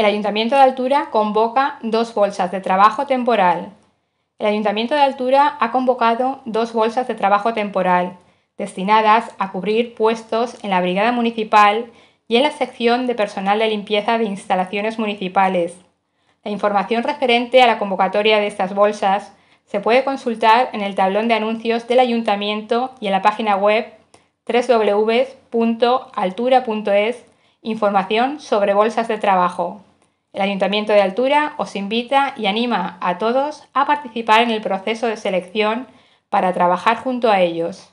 El Ayuntamiento de Altura convoca dos bolsas de trabajo temporal. El Ayuntamiento de Altura ha convocado dos bolsas de trabajo temporal destinadas a cubrir puestos en la Brigada Municipal y en la sección de personal de limpieza de instalaciones municipales. La información referente a la convocatoria de estas bolsas se puede consultar en el tablón de anuncios del ayuntamiento y en la página web www.altura.es Información sobre bolsas de trabajo. El Ayuntamiento de Altura os invita y anima a todos a participar en el proceso de selección para trabajar junto a ellos.